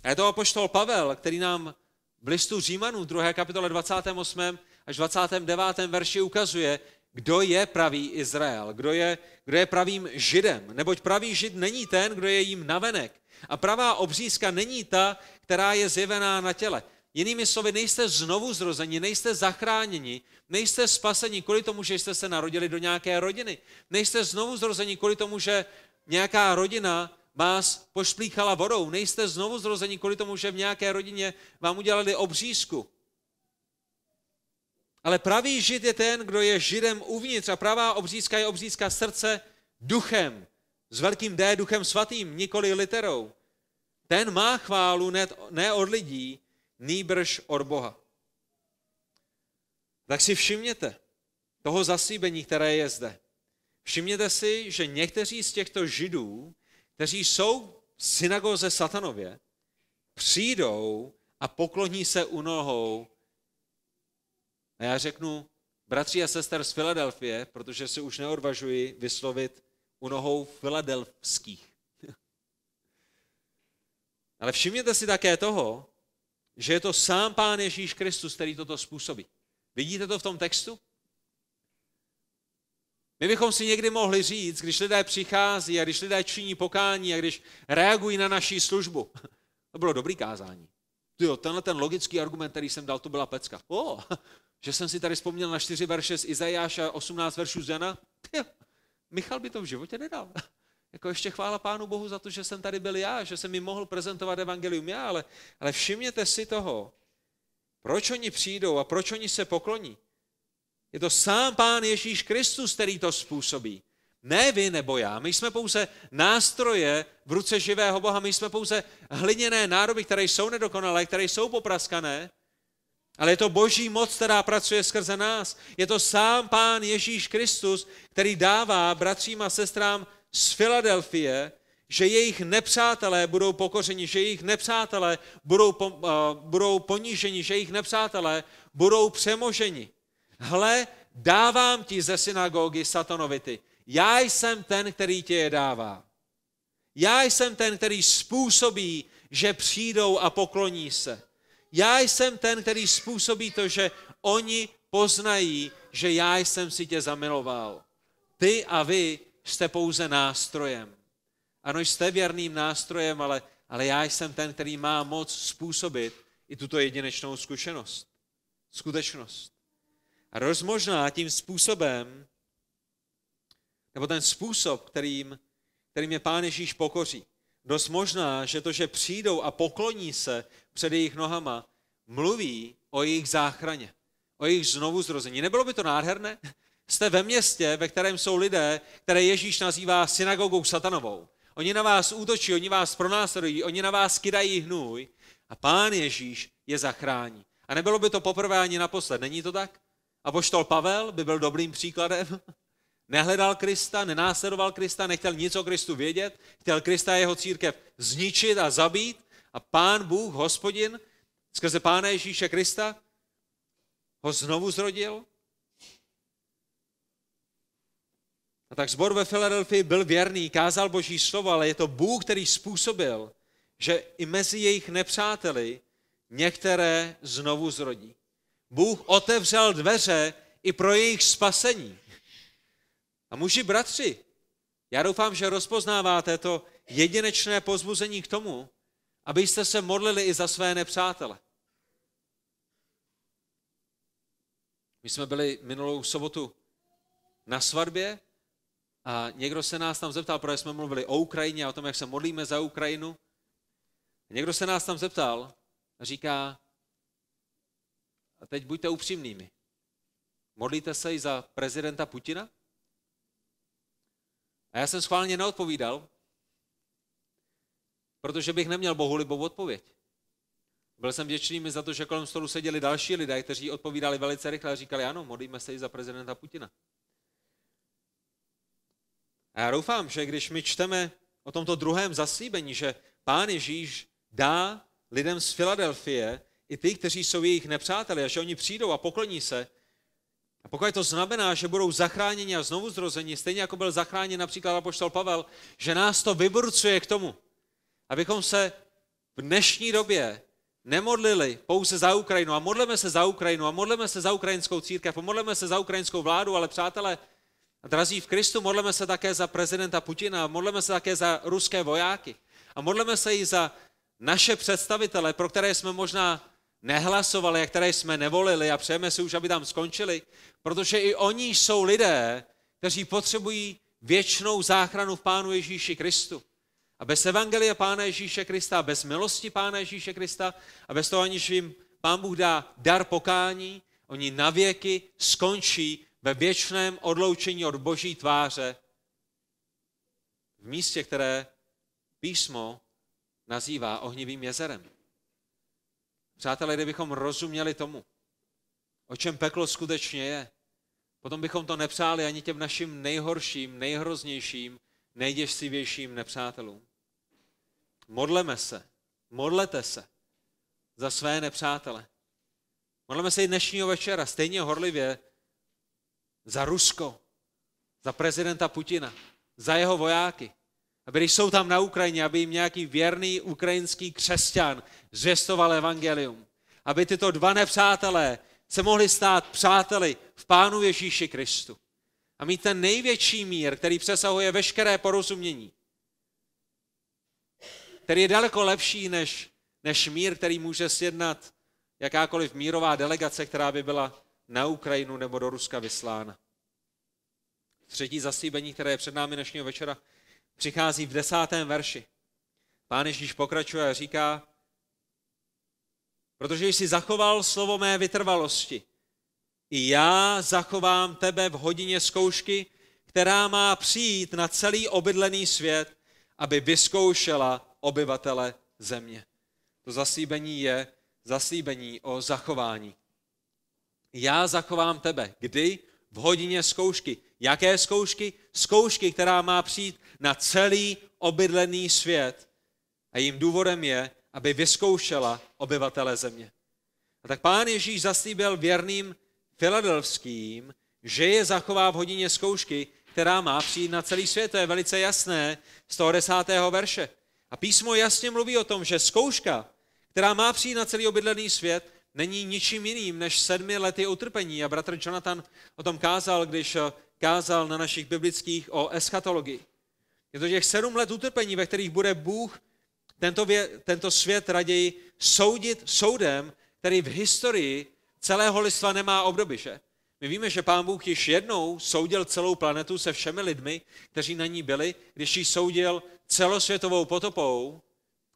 A je to apoštol Pavel, který nám v listu Římanů 2. kapitole 28. až 29. verši ukazuje, kdo je pravý Izrael, kdo je, kdo je pravým židem. Neboť pravý žid není ten, kdo je jim navenek. A pravá obřízka není ta, která je zjevená na těle. Jinými slovy, nejste znovu zrozeni, nejste zachráněni, nejste spaseni kvůli tomu, že jste se narodili do nějaké rodiny. Nejste znovu zrozeni kvůli tomu, že nějaká rodina vás pošplíchala vodou. Nejste znovu zrozeni kvůli tomu, že v nějaké rodině vám udělali obřízku. Ale pravý žid je ten, kdo je židem uvnitř a pravá obřízka je obřízka srdce duchem. S velkým D, duchem svatým, nikoli literou. Ten má chválu ne, ne od lidí, nýbrž od Boha. Tak si všimněte toho zasíbení, které je zde. Všimněte si, že někteří z těchto židů, kteří jsou v synagoze satanově, přijdou a pokloní se u nohou. A já řeknu, bratři a sester z Filadelfie, protože si už neodvažuji vyslovit u nohou filadelfských. Ale všimněte si také toho, že je to sám Pán Ježíš Kristus, který toto způsobí. Vidíte to v tom textu? My bychom si někdy mohli říct, když lidé přichází a když lidé činí pokání a když reagují na naší službu. To bylo dobrý kázání. Jo, tenhle ten logický argument, který jsem dal, to byla pecka. O, že jsem si tady vzpomněl na čtyři verše z Izajáša, 18 veršů z Jana. Jo, Michal by to v životě nedal. Jako ještě chvála Pánu Bohu za to, že jsem tady byl já, že jsem mi mohl prezentovat evangelium já, ale, ale všimněte si toho, proč oni přijdou a proč oni se pokloní. Je to sám Pán Ježíš Kristus, který to způsobí. Ne vy nebo já, my jsme pouze nástroje v ruce živého Boha, my jsme pouze hliněné nároby, které jsou nedokonalé, které jsou popraskané, ale je to boží moc, která pracuje skrze nás. Je to sám Pán Ježíš Kristus, který dává bratřím a sestrám z Filadelfie, že jejich nepřátelé budou pokořeni, že jejich nepřátelé budou, po, uh, eh, budou poníženi, že jejich nepřátelé budou přemoženi. Hle, dávám ti ze synagogy satanovity. Já jsem ten, který tě je dává. Já jsem ten, který způsobí, že přijdou a pokloní se. Já jsem ten, který způsobí to, že oni poznají, že já jsem si tě zamiloval. Ty a vy jste pouze nástrojem. Ano, jste věrným nástrojem, ale, ale já jsem ten, který má moc způsobit i tuto jedinečnou zkušenost. Skutečnost. A rozmožná tím způsobem, nebo ten způsob, kterým, kterým je Pán Ježíš pokoří. Dost možná, že to, že přijdou a pokloní se před jejich nohama, mluví o jejich záchraně, o jejich znovuzrození. Nebylo by to nádherné? Jste ve městě, ve kterém jsou lidé, které Ježíš nazývá synagogou satanovou. Oni na vás útočí, oni vás pronásledují, oni na vás kydají hnůj a pán Ježíš je zachrání. A nebylo by to poprvé ani naposled, není to tak? A poštol Pavel by byl dobrým příkladem. Nehledal Krista, nenásledoval Krista, nechtěl nic o Kristu vědět, chtěl Krista a jeho církev zničit a zabít a pán Bůh, hospodin, skrze pána Ježíše Krista ho znovu zrodil tak zbor ve Filadelfii byl věrný, kázal boží slovo, ale je to Bůh, který způsobil, že i mezi jejich nepřáteli některé znovu zrodí. Bůh otevřel dveře i pro jejich spasení. A muži bratři, já doufám, že rozpoznáváte to jedinečné pozbuzení k tomu, abyste se modlili i za své nepřátele. My jsme byli minulou sobotu na svatbě a někdo se nás tam zeptal, protože jsme mluvili o Ukrajině a o tom, jak se modlíme za Ukrajinu. A někdo se nás tam zeptal a říká, a teď buďte upřímnými. Modlíte se i za prezidenta Putina? A já jsem schválně neodpovídal, protože bych neměl bohulibou odpověď. Byl jsem vděčný za to, že kolem stolu seděli další lidé, kteří odpovídali velice rychle a říkali, ano, modlíme se i za prezidenta Putina. A já doufám, že když my čteme o tomto druhém zaslíbení, že Pán Ježíš dá lidem z Filadelfie i ty, kteří jsou jejich nepřáteli, a že oni přijdou a pokloní se, a pokud to znamená, že budou zachráněni a znovu zrození stejně jako byl zachráněn například apoštol Pavel, že nás to vyburcuje k tomu, abychom se v dnešní době nemodlili pouze za Ukrajinu a modlíme se za Ukrajinu a modlíme se za ukrajinskou církev a modlíme se za ukrajinskou vládu, ale přátelé, a drazí v Kristu, modleme se také za prezidenta Putina, modleme se také za ruské vojáky a modleme se i za naše představitele, pro které jsme možná nehlasovali a které jsme nevolili a přejeme si už, aby tam skončili, protože i oni jsou lidé, kteří potřebují věčnou záchranu v Pánu Ježíši Kristu. A bez Evangelie Pána Ježíše Krista, bez milosti Pána Ježíše Krista a bez toho, aniž jim Pán Bůh dá dar pokání, oni navěky skončí ve věčném odloučení od boží tváře v místě, které písmo nazývá ohnivým jezerem. Přátelé, kdybychom rozuměli tomu, o čem peklo skutečně je, potom bychom to nepřáli ani těm našim nejhorším, nejhroznějším, nejděsivějším nepřátelům. Modleme se, modlete se za své nepřátele. Modleme se i dnešního večera, stejně horlivě, za Rusko, za prezidenta Putina, za jeho vojáky. Aby když jsou tam na Ukrajině, aby jim nějaký věrný ukrajinský křesťan zvěstoval evangelium. Aby tyto dva nepřátelé se mohli stát přáteli v Pánu Ježíši Kristu. A mít ten největší mír, který přesahuje veškeré porozumění. Který je daleko lepší než, než mír, který může sjednat jakákoliv mírová delegace, která by byla na Ukrajinu nebo do Ruska vyslána. Třetí zasíbení, které je před námi dnešního večera, přichází v desátém verši. Pán Ježíš pokračuje a říká, protože jsi zachoval slovo mé vytrvalosti, i já zachovám tebe v hodině zkoušky, která má přijít na celý obydlený svět, aby vyzkoušela obyvatele země. To zasíbení je zasíbení o zachování já zachovám tebe. Kdy? V hodině zkoušky. Jaké zkoušky? Zkoušky, která má přijít na celý obydlený svět. A jím důvodem je, aby vyzkoušela obyvatele země. A tak pán Ježíš zaslíbil věrným filadelfským, že je zachová v hodině zkoušky, která má přijít na celý svět. To je velice jasné z toho desátého verše. A písmo jasně mluví o tom, že zkouška, která má přijít na celý obydlený svět, není ničím jiným než sedmi lety utrpení. A bratr Jonathan o tom kázal, když eh, kázal na našich biblických o eschatologii. Je to těch sedm let utrpení, ve kterých bude Bůh tento, vě, tento svět raději soudit soudem, který v historii celého lidstva nemá obdoby, že? My víme, že pán Bůh již jednou soudil celou planetu se všemi lidmi, kteří na ní byli, když ji soudil celosvětovou potopou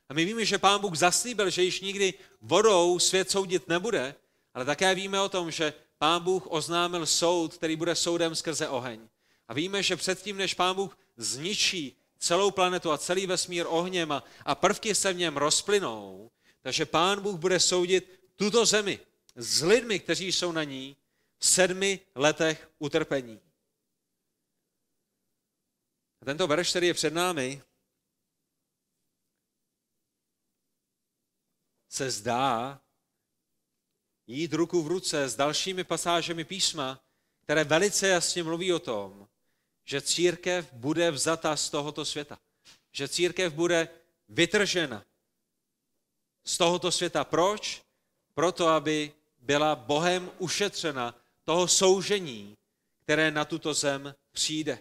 a my víme, že Pán Bůh zaslíbil, že již nikdy vodou svět soudit nebude, ale také víme o tom, že Pán Bůh oznámil soud, který bude soudem skrze oheň. A víme, že předtím, než Pán Bůh zničí celou planetu a celý vesmír ohněm a, a prvky se v něm rozplynou, takže Pán Bůh bude soudit tuto zemi s lidmi, kteří jsou na ní v sedmi letech utrpení. A tento verš, který je před námi, se zdá jít ruku v ruce s dalšími pasážemi písma, které velice jasně mluví o tom, že církev bude vzata z tohoto světa. Že církev bude vytržena z tohoto světa. Proč? Proto, aby byla Bohem ušetřena toho soužení, které na tuto zem přijde.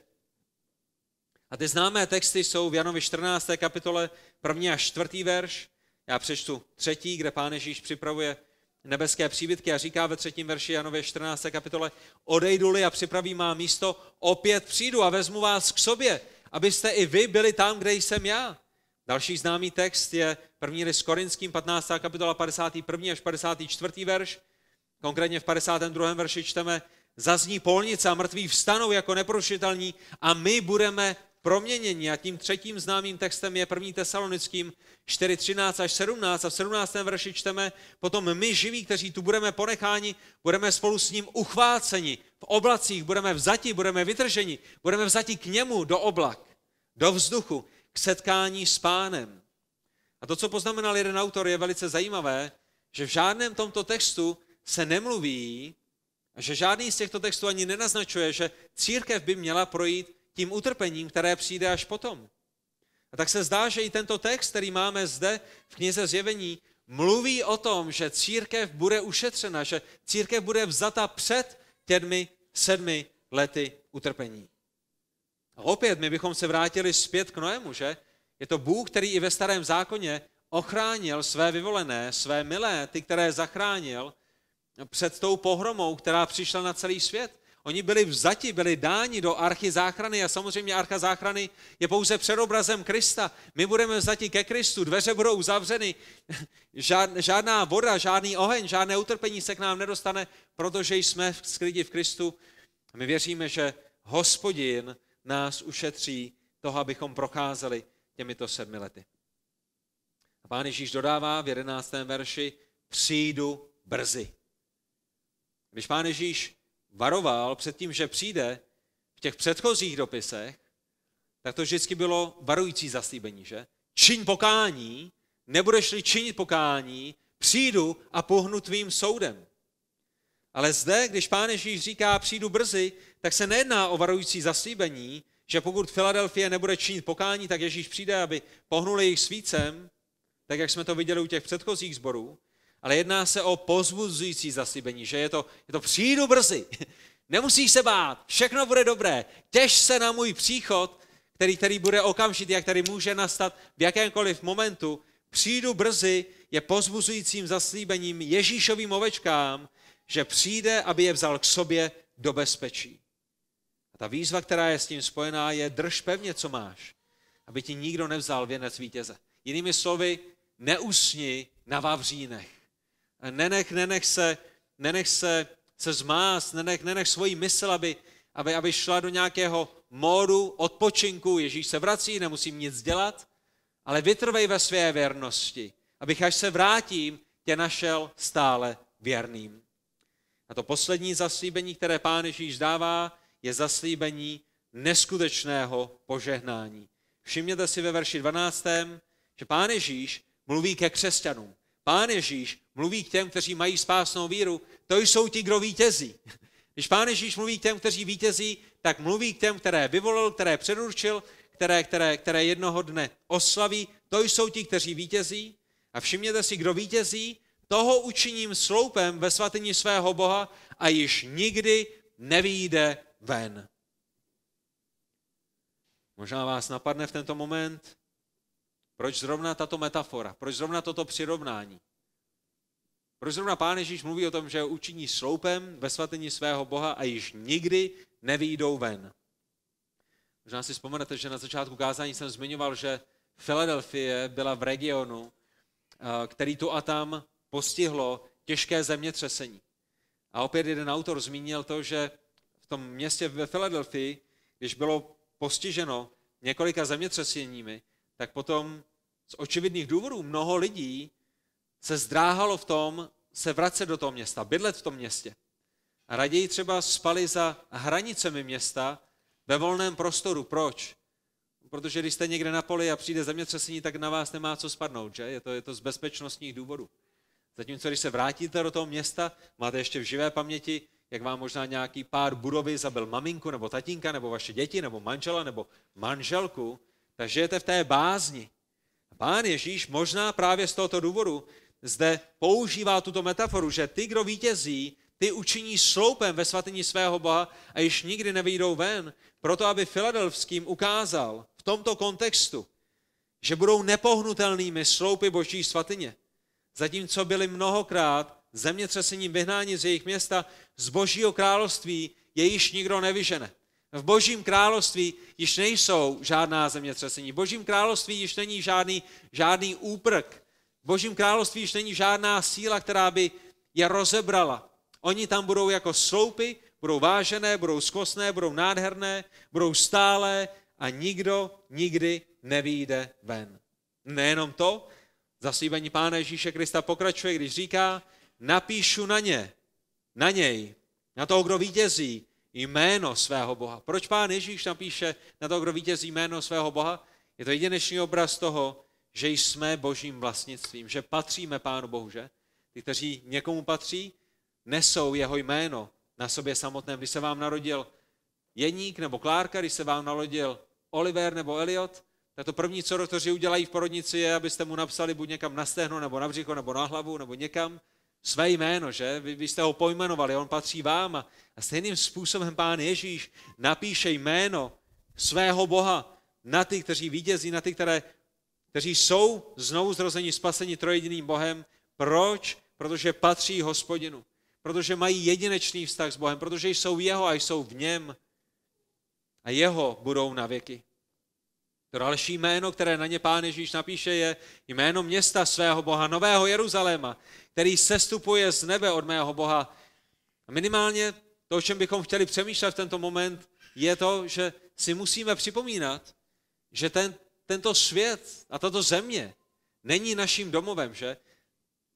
A ty známé texty jsou v Janovi 14. kapitole 1. až 4. verš, já přečtu třetí, kde Pán Ježíš připravuje nebeské příbytky a říká ve třetím verši Janově 14. kapitole, odejdu-li a připravím má místo, opět přijdu a vezmu vás k sobě, abyste i vy byli tam, kde jsem já. Další známý text je první list Korinským, 15. kapitola, 51. až 54. verš. Konkrétně v 52. verši čteme, zazní polnice a mrtví vstanou jako neprošitelní a my budeme proměnění. A tím třetím známým textem je 1. Tesalonickým 4.13 až 17. A v 17. verši čteme, potom my živí, kteří tu budeme ponecháni, budeme spolu s ním uchváceni. V oblacích budeme vzati, budeme vytrženi, budeme vzati k němu do oblak, do vzduchu, k setkání s pánem. A to, co poznamenal jeden autor, je velice zajímavé, že v žádném tomto textu se nemluví, že žádný z těchto textů ani nenaznačuje, že církev by měla projít tím utrpením, které přijde až potom. A tak se zdá, že i tento text, který máme zde v knize Zjevení, mluví o tom, že církev bude ušetřena, že církev bude vzata před těmi sedmi lety utrpení. A opět my bychom se vrátili zpět k Noému, že? Je to Bůh, který i ve starém zákoně ochránil své vyvolené, své milé, ty, které zachránil před tou pohromou, která přišla na celý svět. Oni byli vzati, byli dáni do archy záchrany a samozřejmě archa záchrany je pouze předobrazem Krista. My budeme vzati ke Kristu, dveře budou uzavřeny, žádná voda, žádný oheň, žádné utrpení se k nám nedostane, protože jsme skryti v Kristu. My věříme, že hospodin nás ušetří toho, abychom procházeli těmito sedmi lety. A pán Ježíš dodává v jedenáctém verši, přijdu brzy. Když pán Ježíš varoval před tím, že přijde v těch předchozích dopisech, tak to vždycky bylo varující zaslíbení, že? Čiň pokání, nebudeš-li činit pokání, přijdu a pohnu tvým soudem. Ale zde, když pán Ježíš říká přijdu brzy, tak se nejedná o varující zaslíbení, že pokud Filadelfie nebude činit pokání, tak Ježíš přijde, aby pohnul jejich svícem, tak jak jsme to viděli u těch předchozích zborů, ale jedná se o pozbuzující zaslíbení, že je to, je to přijdu brzy, nemusíš se bát, všechno bude dobré, těš se na můj příchod, který, který bude okamžitý a který může nastat v jakémkoliv momentu, přijdu brzy je pozbuzujícím zaslíbením Ježíšovým ovečkám, že přijde, aby je vzal k sobě do bezpečí. A ta výzva, která je s tím spojená, je drž pevně, co máš, aby ti nikdo nevzal věnec vítěze. Jinými slovy, neusni na vavřínech. Nenech, nenech se, nenech se, se zmást, nenech, nenech svoji mysl, aby, aby, aby šla do nějakého módu odpočinku. Ježíš se vrací, nemusím nic dělat, ale vytrvej ve své věrnosti, abych až se vrátím, tě našel stále věrným. A to poslední zaslíbení, které Pán Ježíš dává, je zaslíbení neskutečného požehnání. Všimněte si ve verši 12, že Pán Ježíš mluví ke křesťanům. Pán Ježíš mluví k těm, kteří mají spásnou víru, to jsou ti, kdo vítězí. Když Pán Ježíš mluví k těm, kteří vítězí, tak mluví k těm, které vyvolil, které předurčil, které, které, které jednoho dne oslaví, to jsou ti, kteří vítězí. A všimněte si, kdo vítězí, toho učiním sloupem ve svatyni svého Boha a již nikdy nevýjde ven. Možná vás napadne v tento moment, proč zrovna tato metafora? Proč zrovna toto přirovnání? Proč zrovna Pán Ježíš mluví o tom, že učiní sloupem ve svatyni svého Boha a již nikdy nevýjdou ven? Možná si vzpomenete, že na začátku kázání jsem zmiňoval, že Filadelfie byla v regionu, eh, který tu a tam postihlo těžké zemětřesení. A opět jeden autor zmínil to, že v tom městě ve Filadelfii, když bylo postiženo několika zemětřeseními, tak potom z očividných důvodů mnoho lidí se zdráhalo v tom se vracet do toho města, bydlet v tom městě. A raději třeba spali za hranicemi města ve volném prostoru. Proč? Protože když jste někde na poli a přijde zemětřesení, tak na vás nemá co spadnout, že? Je to, je to z bezpečnostních důvodů. Zatímco když se vrátíte do toho města, máte ještě v živé paměti, jak vám možná nějaký pár budovy zabil maminku nebo tatínka, nebo vaše děti, nebo manžela, nebo manželku, tak žijete v té bázni. Pán Ježíš možná právě z tohoto důvodu zde používá tuto metaforu, že ty, kdo vítězí, ty učiní sloupem ve svatyni svého Boha a již nikdy nevyjdou ven, proto aby Filadelfským ukázal v tomto kontextu, že budou nepohnutelnými sloupy boží svatyně. Zatímco byli mnohokrát zemětřesením vyhnáni z jejich města, z božího království je již nikdo nevyžene. V božím království již nejsou žádná zemětřesení. V božím království již není žádný, žádný úprk. V božím království již není žádná síla, která by je rozebrala. Oni tam budou jako sloupy, budou vážené, budou skosné, budou nádherné, budou stálé a nikdo nikdy nevýjde ven. Nejenom to, zaslíbení Pána Ježíše Krista pokračuje, když říká, napíšu na ně, na něj, na toho, kdo vítězí, jméno svého Boha. Proč pán Ježíš tam píše na to, kdo vítězí jméno svého Boha? Je to jedinečný obraz toho, že jsme božím vlastnictvím, že patříme pánu Bohu, že? Ty, kteří někomu patří, nesou jeho jméno na sobě samotném. Když se vám narodil Jeník nebo Klárka, když se vám narodil Oliver nebo Elliot, tak to první, co doktoři udělají v porodnici, je, abyste mu napsali buď někam na stehno, nebo na břicho, nebo na hlavu, nebo někam, své jméno, že? Vy, vy jste ho pojmenovali, on patří vám. A, a stejným způsobem pán Ježíš napíše jméno svého Boha na ty, kteří vítězí, na ty, které, kteří jsou znovu zrozeni, spaseni trojediným Bohem. Proč? Protože patří hospodinu. Protože mají jedinečný vztah s Bohem, protože jsou jeho a jsou v něm. A jeho budou na věky. To další jméno, které na ně pán Ježíš napíše, je jméno města svého Boha, Nového Jeruzaléma, který sestupuje z nebe od mého Boha. A minimálně to, o čem bychom chtěli přemýšlet v tento moment, je to, že si musíme připomínat, že ten, tento svět a tato země není naším domovem, že?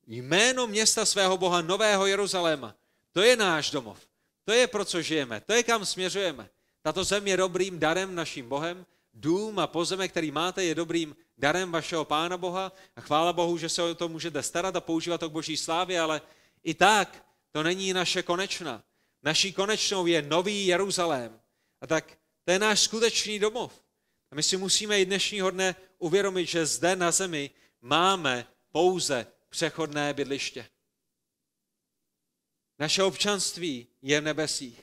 Jméno města svého Boha, Nového Jeruzaléma, to je náš domov. To je pro co žijeme, to je kam směřujeme. Tato země je dobrým darem naším Bohem, dům a pozemek, který máte, je dobrým darem vašeho Pána Boha a chvála Bohu, že se o to můžete starat a používat to k boží slávě, ale i tak to není naše konečna. Naší konečnou je nový Jeruzalém. A tak to je náš skutečný domov. A my si musíme i dnešního dne uvědomit, že zde na zemi máme pouze přechodné bydliště. Naše občanství je v nebesích.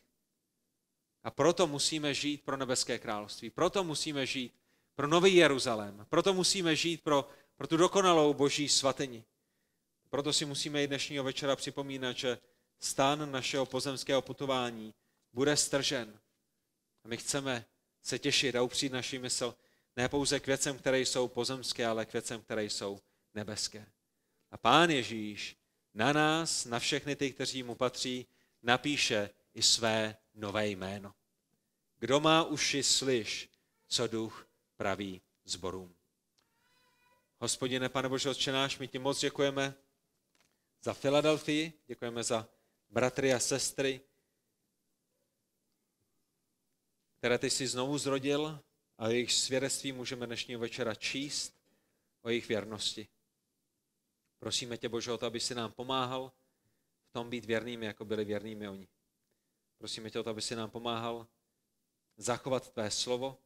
A proto musíme žít pro nebeské království, proto musíme žít pro nový Jeruzalém, proto musíme žít pro, pro tu dokonalou boží svatyni. Proto si musíme i dnešního večera připomínat, že stan našeho pozemského putování bude stržen. A my chceme se těšit a upřít naši mysl ne pouze k věcem, které jsou pozemské, ale k věcem, které jsou nebeské. A Pán Ježíš na nás, na všechny ty, kteří mu patří, napíše i své nové jméno. Kdo má uši, slyš, co duch praví zborům. Hospodine, pane Bože, odčenáš, my ti moc děkujeme za Filadelfii, děkujeme za bratry a sestry, které ty jsi znovu zrodil a jejich svědectví můžeme dnešního večera číst o jejich věrnosti. Prosíme tě, Bože, o to, aby si nám pomáhal v tom být věrnými, jako byli věrnými oni. Prosíme tě o to, aby si nám pomáhal zachovat tvé slovo,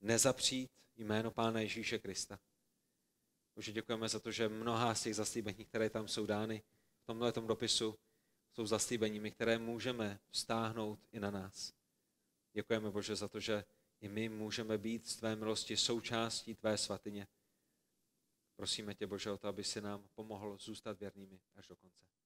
nezapřít jméno Pána Ježíše Krista. Bože, děkujeme za to, že mnohá z těch zaslíbení, které tam jsou dány v tomto dopisu, jsou zaslíbeními, které můžeme vztáhnout i na nás. Děkujeme, Bože, za to, že i my můžeme být z tvé milosti součástí tvé svatyně. Prosíme tě, Bože, o to, aby si nám pomohl zůstat věrnými až do konce.